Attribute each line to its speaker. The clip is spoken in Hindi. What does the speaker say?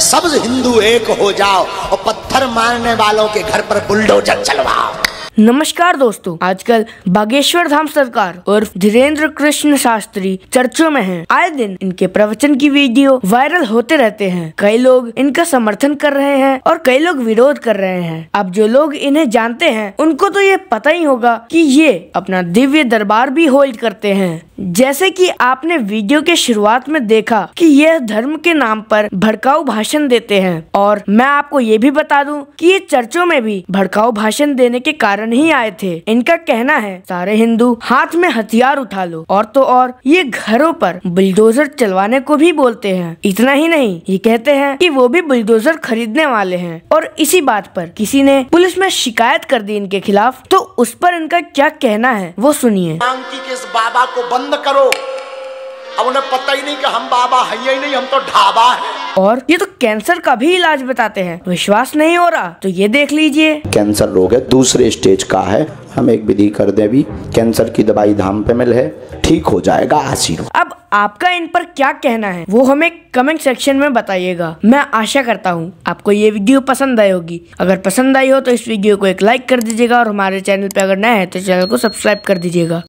Speaker 1: सब हिंदू एक हो जाओ और पत्थर मारने वालों के घर पर बुलडोजर चलवाओ
Speaker 2: नमस्कार दोस्तों आजकल बागेश्वर धाम सरकार और धीरेन्द्र कृष्ण शास्त्री चर्चों में हैं। आए दिन इनके प्रवचन की वीडियो वायरल होते रहते हैं कई लोग इनका समर्थन कर रहे हैं और कई लोग विरोध कर रहे हैं अब जो लोग इन्हें जानते हैं उनको तो ये पता ही होगा कि ये अपना दिव्य दरबार भी होल्ड करते हैं जैसे कि आपने वीडियो के शुरुआत में देखा कि यह धर्म के नाम पर भड़काऊ भाषण देते हैं और मैं आपको ये भी बता दूं कि ये चर्चों में भी भड़काऊ भाषण देने के कारण ही आए थे इनका कहना है सारे हिंदू हाथ में हथियार उठा लो और तो और ये घरों पर बुलडोजर चलवाने को भी बोलते हैं इतना ही नहीं ये कहते हैं कि वो भी बुलडोजर खरीदने वाले हैं और इसी बात पर किसी ने पुलिस में शिकायत कर दी इनके खिलाफ तो उस पर इनका क्या कहना है वो सुनिए
Speaker 1: बाबा को बंद बंद करो
Speaker 2: अब उन्हें पता ही नहीं कि हम बाबा है ही नहीं हम तो ढाबा है और ये तो कैंसर का भी इलाज बताते हैं विश्वास नहीं हो रहा तो ये देख लीजिए
Speaker 3: कैंसर रोग है दूसरे स्टेज का है हम एक विधि कर दे भी कैंसर की दवाई धाम पे मिल है ठीक हो जाएगा
Speaker 2: आशीर्वाद अब आपका इन पर क्या कहना है वो हमें कमेंट सेक्शन में बताइएगा मैं आशा करता हूँ आपको ये वीडियो पसंद आई होगी अगर पसंद आई हो तो इस वीडियो को एक लाइक कर दीजिएगा और हमारे चैनल पे अगर नए हैं तो चैनल को सब्सक्राइब कर दीजिएगा